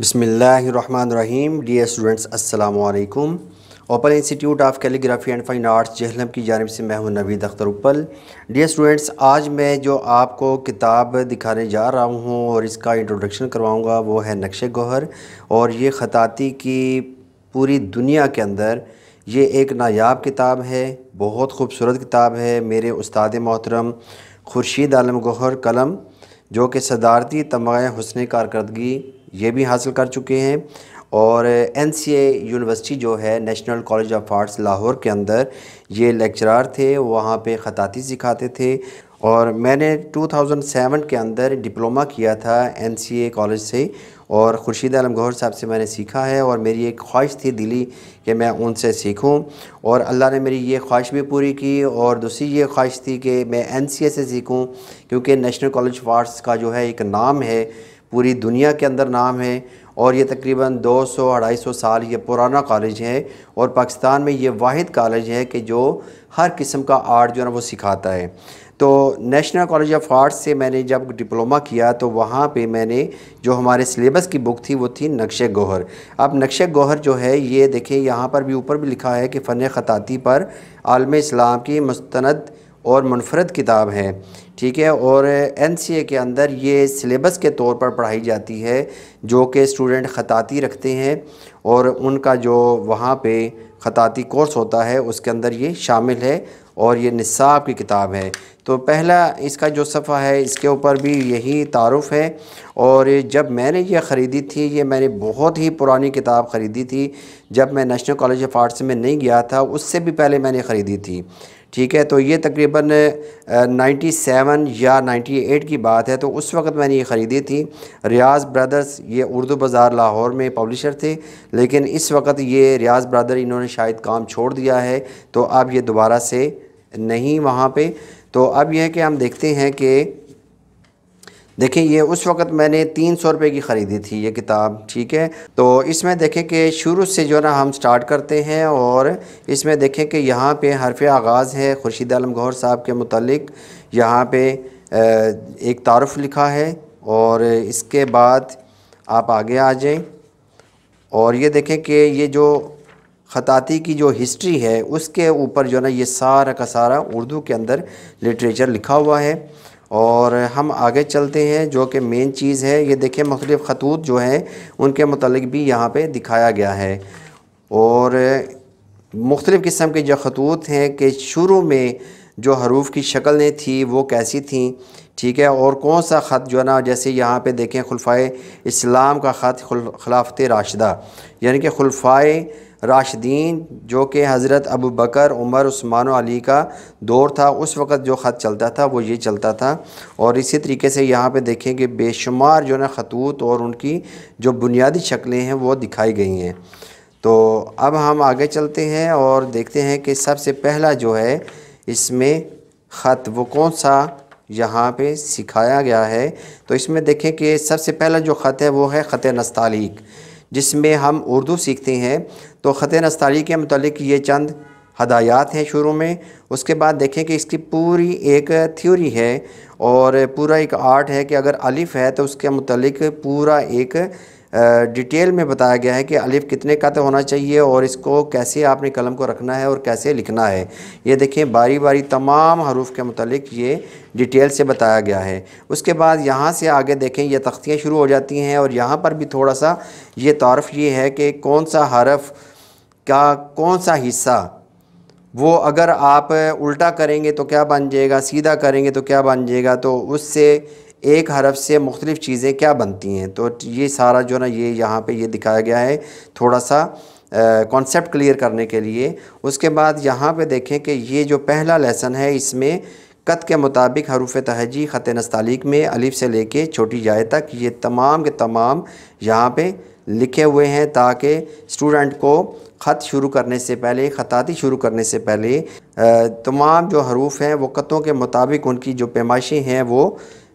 बिसमीम dear students अस्सलाम open institute of calligraphy and fine arts Jhelum की जानब से मैं हूं नवीद अख्तर उपल डी स्टूडेंट्स आज मैं जो आपको किताब दिखाने जा रहा हूं और इसका इंट्रोडक्शन करवाऊंगा वो है नक्श गहर और ये ख़ताती की पूरी दुनिया के अंदर ये एक नायाब किताब है बहुत खूबसूरत किताब है मेरे उस्ताद मोहतरम खुर्शीद आलम गहर कलम जो कि सदारती तमाय हसन कारकर्दगी ये भी हासिल कर चुके हैं और एन यूनिवर्सिटी जो है national college of arts Lahore के अंदर ये लेक्चरार थे वहाँ पे ख़ताती सिखाते थे और मैंने 2007 के अंदर डिप्लोमा किया था एन कॉलेज से और खुर्शीद आलम गौर साहब से मैंने सीखा है और मेरी एक ख्वाहिश थी दिली कि मैं उनसे सीखूं और अल्लाह ने मेरी ये ख्वाहिश भी पूरी की और दूसरी ये ख्वाहिश थी कि मैं एन से सीखूं क्योंकि नेशनल कॉलेज ऑफ आर्ट्स का जो है एक नाम है पूरी दुनिया के अंदर नाम है और ये तकरीबन 200-250 साल ये पुराना कॉलेज है और पाकिस्तान में ये वाद कॉलेज है कि जो हर किस्म का आर्ट जो है ना वो सिखाता है तो नेशनल कॉलेज ऑफ आर्ट्स से मैंने जब डिप्लोमा किया तो वहाँ पे मैंने जो हमारे सिलेबस की बुक थी वो थी नक्श गोहर अब नक्श गोहर जो है ये देखें यहाँ पर भी ऊपर भी लिखा है कि फ़न ख़ताती पर आलम इस्लाम की मुस्ंद और मुनफरद किताब है ठीक है और एन सी ए के अंदर ये सिलेबस के तौर पर पढ़ाई जाती है जो कि स्टूडेंट ख़ताती रखते हैं और उनका जो वहाँ पे ख़ताती कोर्स होता है उसके अंदर ये शामिल है और ये निसाब की किताब है तो पहला इसका जो सफ़ा है इसके ऊपर भी यही तारफ़ है और जब मैंने ये ख़रीदी थी ये मैंने बहुत ही पुरानी किताब ख़रीदी थी जब मैं नेशनल कॉलेज ऑफ आर्ट्स में नहीं गया था उससे भी पहले मैंने ख़रीदी थी ठीक है तो ये तकरीबन 97 या 98 की बात है तो उस वक्त मैंने ये ख़रीदी थी रियाज ब्रदर्स ये उर्दू बाज़ार लाहौर में पब्लिशर थे लेकिन इस वक्त ये रियाज ब्रदर इन्होंने शायद काम छोड़ दिया है तो अब ये दोबारा से नहीं वहाँ पे तो अब यह है कि हम देखते हैं कि देखें ये उस वक्त मैंने तीन सौ रुपये की ख़रीदी थी ये किताब ठीक है तो इसमें देखें कि शुरू से जो ना हम स्टार्ट करते हैं और इसमें देखें कि यहाँ पे हरफ आगाज़ है खुर्शीद आलम गौर साहब के मतलब यहाँ पे एक तारफ़ लिखा है और इसके बाद आप आगे आ जाएं और ये देखें कि ये जो ख़ताती की जो हिस्ट्री है उसके ऊपर जो ना ये सारा का सारा उर्दू के अंदर लिटरेचर लिखा हुआ है और हम आगे चलते हैं जो कि मेन चीज़ है ये देखें मुख्तलिफ़ ख़तूत जो हैं उनके मतलब भी यहाँ पर दिखाया गया है और मुख्तलिफ़ किस्म के जो ख़तूत हैं कि शुरू में जो हरूफ की शक्ल ने थी वो कैसी थी ठीक है और कौन सा ख़त जो है ना जैसे यहाँ पे देखें खुलफाए इस्लाम का ख़त खिलाफत राशदा यानी कि खुलफाए राशदीन जो कि हज़रत अबू बकर उमर उस्मान अली का दौर था उस वक़्त जो ख़त चलता था वो ये चलता था और इसी तरीके से यहाँ पे देखें कि बेशुमार जो ना खतूत और उनकी जो बुनियादी शक्लें हैं वो दिखाई गई हैं तो अब हम आगे चलते हैं और देखते हैं कि सबसे पहला जो है इसमें ख़त वो कौन सा यहाँ पे सिखाया गया है तो इसमें देखें कि सबसे पहला जो ख़त है वो है ख़त नस्तालीक जिसमें हम उर्दू सीखते हैं तो ख़त नस्तारी के मतलब ये चंद हदायात हैं शुरू में उसके बाद देखें कि इसकी पूरी एक थ्योरी है और पूरा एक आर्ट है कि अगर अलिफ़ है तो उसके मतलब पूरा एक डिटेल में बताया गया है कि अलिफ कितने का तो होना चाहिए और इसको कैसे आपने कलम को रखना है और कैसे लिखना है ये देखें बारी बारी तमाम हरूफ के मतलब ये डिटेल से बताया गया है उसके बाद यहाँ से आगे देखें ये तख्तियाँ शुरू हो जाती हैं और यहाँ पर भी थोड़ा सा ये तारफ़ ये है कि कौन सा हरफ का कौन सा हिस्सा वो अगर आप उल्टा करेंगे तो क्या बन जाएगा सीधा करेंगे तो क्या बन जाएगा तो उससे एक हरफ से मुख्तलिफ़ चीज़ें क्या बनती हैं तो ये सारा जो ना ये यहाँ पर ये दिखाया गया है थोड़ा सा कॉन्सेप्ट क्लियर करने के लिए उसके बाद यहाँ पर देखें कि ये जो पहला लेसन है इसमें कत के मुताबिक हरूफ तहजी ख़त नस्तालिक में अलिफ से लेके छोटी जाए तक ये तमाम के तमाम यहाँ पे लिखे हुए हैं ताकि स्टूडेंट को ख़त शुरू करने से पहले ख़ताती शुरू करने से पहले तमाम जो हरूफ हैं वो कतों के मुताबिक उनकी जो पैमाइशें हैं वो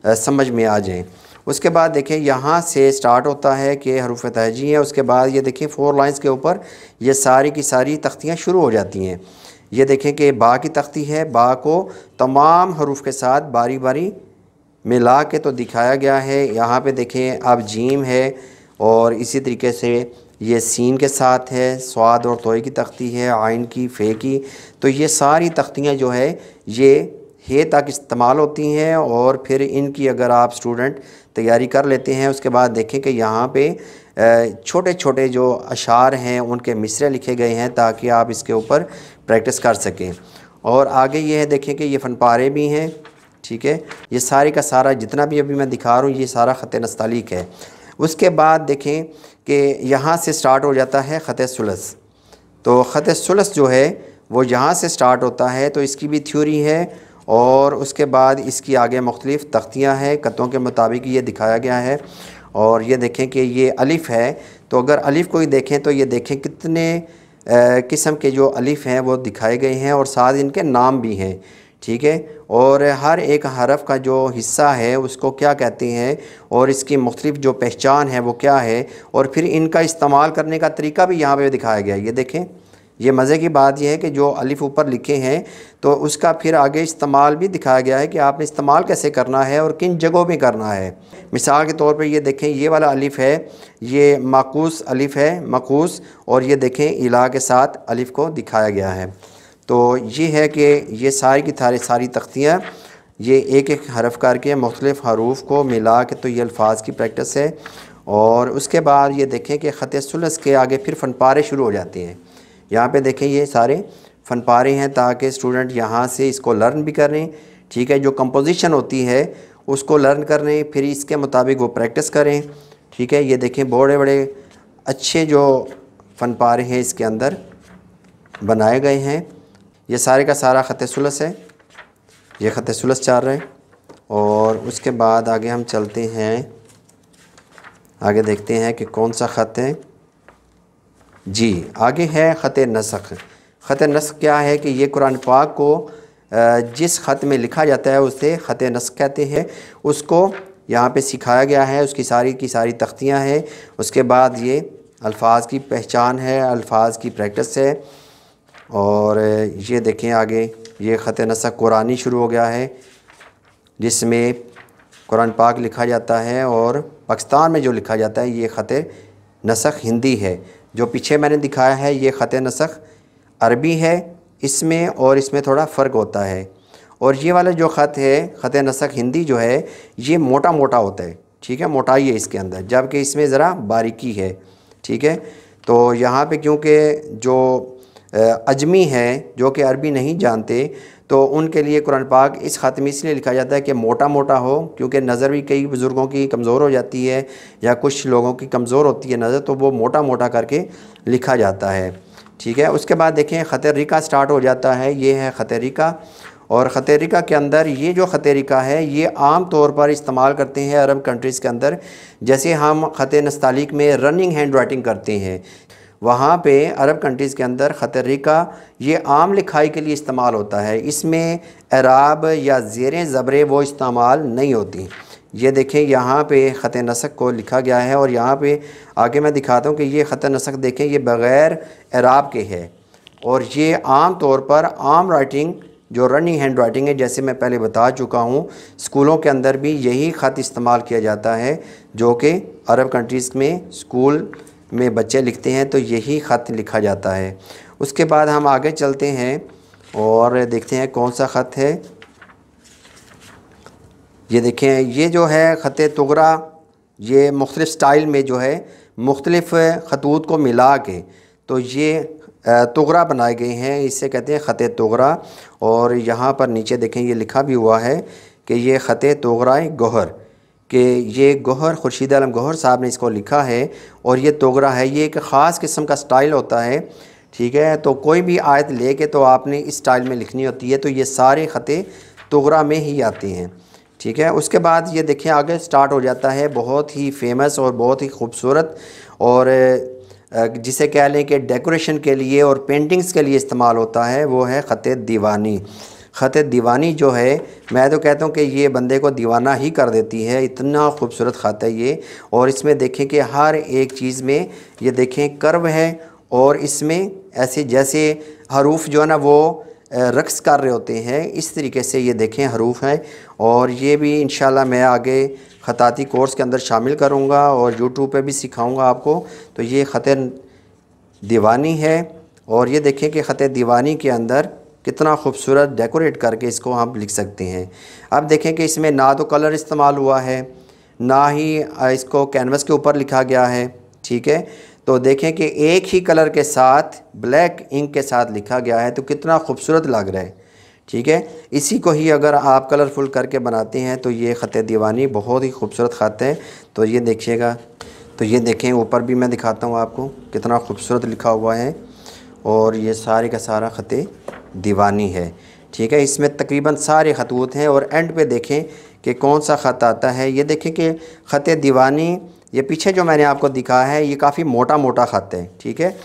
समझ में आ जाएँ उसके बाद देखें यहाँ से स्टार्ट होता है कि हरूफ तहजी है उसके बाद ये देखें फोर लाइंस के ऊपर ये सारी की सारी तख्तियाँ शुरू हो जाती हैं ये देखें कि बा की तख्ती है बा को तमाम हरूफ के साथ बारी बारी मिला के तो दिखाया गया है यहाँ पे देखें अब जीम है और इसी तरीके से ये सीन के साथ है स्वाद और तोय की तख्ती है आइन की फे की तो ये सारी तख्तियाँ जो है ये हे तक इस्तेमाल होती हैं और फिर इनकी अगर आप स्टूडेंट तैयारी कर लेते हैं उसके बाद देखें कि यहाँ पे छोटे छोटे जो अशार हैं उनके मिसरे लिखे गए हैं ताकि आप इसके ऊपर प्रैक्टिस कर सकें और आगे ये है देखें कि ये फनपारे भी हैं ठीक है ये सारे का सारा जितना भी अभी मैं दिखा रहा हूँ ये सारा ख़त नस्तलीक है उसके बाद देखें कि यहाँ से स्टार्ट हो जाता है ख़त सुलस तो ख़त सुलस जो है वो यहाँ से स्टार्ट होता है तो इसकी भी थ्योरी है और उसके बाद इसकी आगे मुख्तलिफ़ तख्तियाँ हैं कतों के मुताबिक ये दिखाया गया है और ये देखें कि ये अलिफ़ है तो अगर अलिफ़ को ही देखें तो ये देखें कितने किस्म के जो अलिफ़ हैं वो दिखाए गए हैं और साथ इनके नाम भी हैं ठीक है और हर एक हरफ का जो हिस्सा है उसको क्या कहते हैं और इसकी मुख्तलिफ जो पहचान है वो क्या है और फिर इनका इस्तेमाल करने का तरीका भी यहाँ पे दिखाया गया है ये देखें ये मज़े की बात यह है कि जो अलिफ़ ऊपर लिखे हैं तो उसका फिर आगे इस्तेमाल भी दिखाया गया है कि आपने इस्तेमाल कैसे करना है और किन जगहों में करना है मिसाल के तौर पर ये देखें ये वाला अलिफ़ है ये माकूस अलिफ़ है मकूस और ये देखें इला के साथ अलिफ़ को दिखाया गया है तो ये है कि ये सारी की थारी सारी तख्तियाँ ये एक एक हरफ करके मुख्तलिफ़ हरूफ को मिला के तो ये अल्फाज की प्रैक्टिस है और उसके बाद ये देखें कि ख़त सुलस के आगे फिर फनपारे शुरू हो जाते हैं यहाँ पे देखें ये सारे फन पा रहे हैं ताकि स्टूडेंट यहाँ से इसको लर्न भी करें ठीक है जो कंपोजिशन होती है उसको लर्न कर रहे फिर इसके मुताबिक वो प्रैक्टिस करें ठीक है ये देखें बड़े बड़े अच्छे जो फन पारे हैं इसके अंदर बनाए गए हैं ये सारे का सारा ख़त सुलस है ये ख़त सुलस चार रहे और उसके बाद आगे हम चलते हैं आगे देखते हैं कि कौन सा ख़त है जी आगे है ख़त नसख ख़त नस्ख क्या है कि ये कुरान पाक को जिस ख़त में लिखा जाता है उसे ख़त नस्ख कहते हैं उसको यहाँ पे सिखाया गया है उसकी सारी की सारी तख्तियाँ हैं उसके बाद ये अल्फाज की पहचान है अल्फाज की प्रैक्टिस है और ये देखें आगे ये ख़त नसख कुरानी शुरू हो गया है जिसमें कुरान पाक लिखा जाता है और पाकिस्तान में जो लिखा जाता है ये ख़त नसख हिंदी है जो पीछे मैंने दिखाया है ये ख़त नसख अरबी है इसमें और इसमें थोड़ा फ़र्क होता है और ये वाला जो ख़त है ख़त नसख हिंदी जो है ये मोटा मोटा होता है ठीक है मोटाई है इसके अंदर जबकि इसमें ज़रा बारीकी है ठीक है तो यहाँ पे क्योंकि जो अजमी हैं जो कि अरबी नहीं जानते तो उनके लिए कुरान पाक इस ख़त में इसलिए लिखा जाता है कि मोटा मोटा हो क्योंकि नज़र भी कई बुज़ुर्गों की कमज़ोर हो जाती है या कुछ लोगों की कमज़ोर होती है नज़र तो वो मोटा मोटा करके लिखा जाता है ठीक है उसके बाद देखें ख़त रिका स्टार्ट हो जाता है ये है ख़त रिका और ख़त रिका के अंदर ये जो ख़त रिका है ये आम तौर पर इस्तेमाल करते हैं अरब कंट्रीज़ के अंदर जैसे हम ख़त नस्तालिक में रनिंग हैंड राइटिंग करते हैं वहाँ पे अरब कंट्रीज़ के अंदर ख़तरिका ये आम लिखाई के लिए इस्तेमाल होता है इसमें अराब या जेर ज़बरें वो इस्तेमाल नहीं होती ये देखें यहाँ पे ख़त नसक को लिखा गया है और यहाँ पे आगे मैं दिखाता हूँ कि ये ख़त नसक देखें ये बग़ैर अराब के है और ये आम तौर पर आम राइटिंग जो रनिंग हैंड राइटिंग है जैसे मैं पहले बता चुका हूँ स्कूलों के अंदर भी यही ख़त इस्तेमाल किया जाता है जो कि अरब कंट्रीज़ में स्कूल में बच्चे लिखते हैं तो यही ख़त लिखा जाता है उसके बाद हम आगे चलते हैं और देखते हैं कौन सा ख़त है ये देखें ये जो है ख़त तगरा ये मुख्तलिफ़ स्टाइल में जो है मुख्तलिफ़ खतूत को मिला के तो ये तगरा बनाए गए हैं इसे कहते हैं ख़त तगरा और यहाँ पर नीचे देखें ये लिखा भी हुआ है कि ये ख़त तगरा गहर कि ये गौहर खुर्शीद आलम गौहर साहब ने इसको लिखा है और ये तोगरा है ये एक ख़ास किस्म का स्टाइल होता है ठीक है तो कोई भी आयत ले के तो आपने इस स्टाइल में लिखनी होती है तो ये सारे ख़ते तोगरा में ही आते हैं ठीक है उसके बाद ये देखें आगे स्टार्ट हो जाता है बहुत ही फेमस और बहुत ही खूबसूरत और जिसे कह लें कि डेकोरेशन के लिए और पेंटिंग्स के लिए इस्तेमाल होता है वो है ख़त दीवानी ख़त दीवानी जो है मैं तो कहता हूँ कि ये बंदे को दीवाना ही कर देती है इतना खूबसूरत ख़त है ये और इसमें देखें कि हर एक चीज़ में ये देखें कर्व है और इसमें ऐसे जैसे हरूफ जो है ना वो रक्स कर रहे होते हैं इस तरीके से ये देखें हरूफ हैं और ये भी इन मैं आगे ख़ाती कोर्स के अंदर शामिल करूँगा और यूट्यूब पर भी सिखाऊँगा आपको तो ये ख़त दीवानी है और ये देखें कि ख़त दीवानी के अंदर कितना खूबसूरत डेकोरेट करके इसको हम लिख सकते हैं अब देखें कि इसमें ना तो कलर इस्तेमाल हुआ है ना ही इसको कैनवस के ऊपर लिखा गया है ठीक है तो देखें कि एक ही कलर के साथ ब्लैक इंक के साथ लिखा गया है तो कितना खूबसूरत लग रहा है ठीक है इसी को ही अगर आप कलरफुल करके बनाते हैं तो ये ख़त दीवानी बहुत ही खूबसूरत ख़त है तो ये देखिएगा तो ये देखें ऊपर भी मैं दिखाता हूँ आपको कितना खूबसूरत लिखा हुआ है और ये सारे का सारा ख़त दीवानी है ठीक है इसमें तकरीबन सारे खतूत हैं और एंड पे देखें कि कौन सा ख़त आता है ये देखें कि ख़त दीवानी ये पीछे जो मैंने आपको दिखा है ये काफ़ी मोटा मोटा ख़त है ठीक है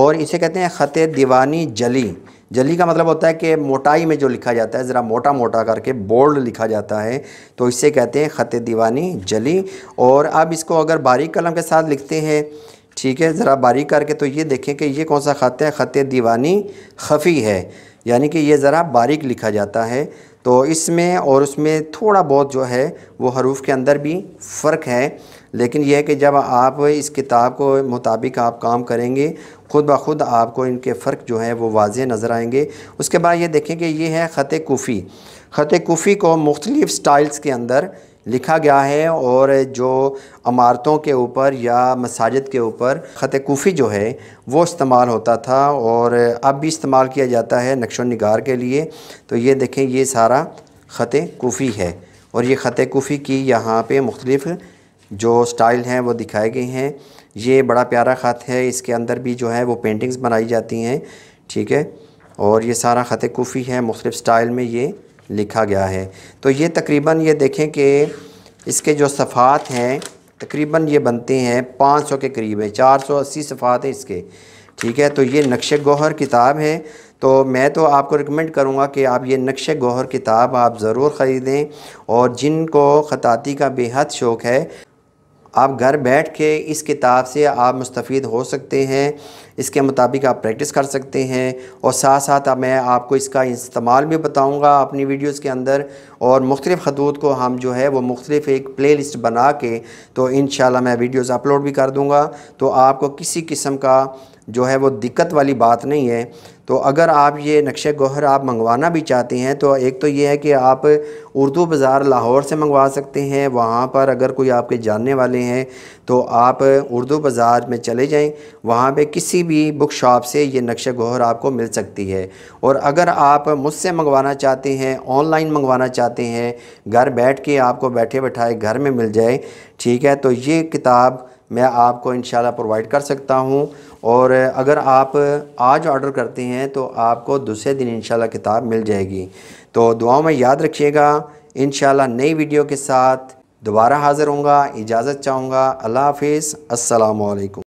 और इसे कहते हैं ख़त दीवानी जली जली का मतलब होता है कि मोटाई में जो लिखा जाता है ज़रा मोटा मोटा करके बोल्ड लिखा जाता है तो इसे कहते हैं ख़त दीवानी जली और अब इसको अगर बारीक कलम के साथ लिखते हैं ठीक है ज़रा बारीक करके तो ये देखें कि ये कौन सा ख़त है ख़त दीवानी खफ़ी है यानी कि ये ज़रा बारीक लिखा जाता है तो इसमें और उसमें थोड़ा बहुत जो है वो हरूफ के अंदर भी फ़र्क है लेकिन यह है कि जब आप इस किताब को मुताबिक आप काम करेंगे ख़ुद ब खुद आपको इनके फ़र्क जो है वो वाज नज़र आएंगे उसके बाद ये देखें कि ये है ख़त कोफ़ी ख़त कोफ़ी को मुख्तलिफ़ स्टाइल्स के अंदर लिखा गया है और जो अमारतों के ऊपर या मसाजिद के ऊपर ख़त कोफ़ी जो है वो इस्तेमाल होता था और अब भी इस्तेमाल किया जाता है नक्श नगार के लिए तो ये देखें ये सारा ख़त कोफ़ी है और ये ख़त कोफ़ी की यहाँ पे मुख्तलिफ़ जो स्टाइल हैं वो दिखाए गए हैं ये बड़ा प्यारा ख़त है इसके अंदर भी जो है वो पेंटिंग्स बनाई जाती हैं ठीक है और ये सारा ख़त कोफ़ी है मुख्तलिफ़ स्टाइल में ये लिखा गया है तो ये तकरीबन ये देखें कि इसके जो सफ़ात हैं तकरीबन ये बनते हैं 500 के करीब है 480 सफ़ात हैं इसके ठीक है तो ये नक्श गोहर किताब है तो मैं तो आपको रिकमेंड करूँगा कि आप ये नक्श गोहर किताब आप ज़रूर ख़रीदें और जिनको ख़ताती का बेहद शौक़ है आप घर बैठ के इस किताब से आप मुस्तफ़ हो सकते हैं इसके मुताबिक आप प्रैक्टिस कर सकते हैं और साथ साथ अब मैं आपको इसका इस्तेमाल भी बताऊंगा अपनी वीडियोस के अंदर और मुख्तलिफ़ खतूत को हम जो है वो मुख्तलिफ़ एक प्ले लिस्ट बना के तो इन मैं वीडियोज़ अपलोड भी कर दूँगा तो आपको किसी किस्म का जो है वो दिक्कत वाली बात नहीं है तो अगर आप ये नक्शे गहर आप मंगवाना भी चाहते हैं तो एक तो ये है कि आप उर्दू बाज़ार लाहौर से मंगवा सकते हैं वहाँ पर अगर कोई आपके जानने वाले हैं तो आप उर्दू बाज़ार में चले जाएं वहाँ पे किसी भी बुक शॉप से ये नक्शे गहर आपको मिल सकती है और अगर आप मुझसे मंगवाना चाहते हैं ऑनलाइन मंगवाना चाहते हैं घर बैठ के आपको बैठे बैठाए घर में मिल जाए ठीक है तो ये किताब मैं आपको इन प्रोवाइड कर सकता हूँ और अगर आप आज ऑर्डर करते हैं तो आपको दूसरे दिन इन किताब मिल जाएगी तो दुआओं में याद रखिएगा इन नई वीडियो के साथ दोबारा हाज़िर होंगे इजाज़त चाहूँगा अल्लाह हाफिज़ असलकम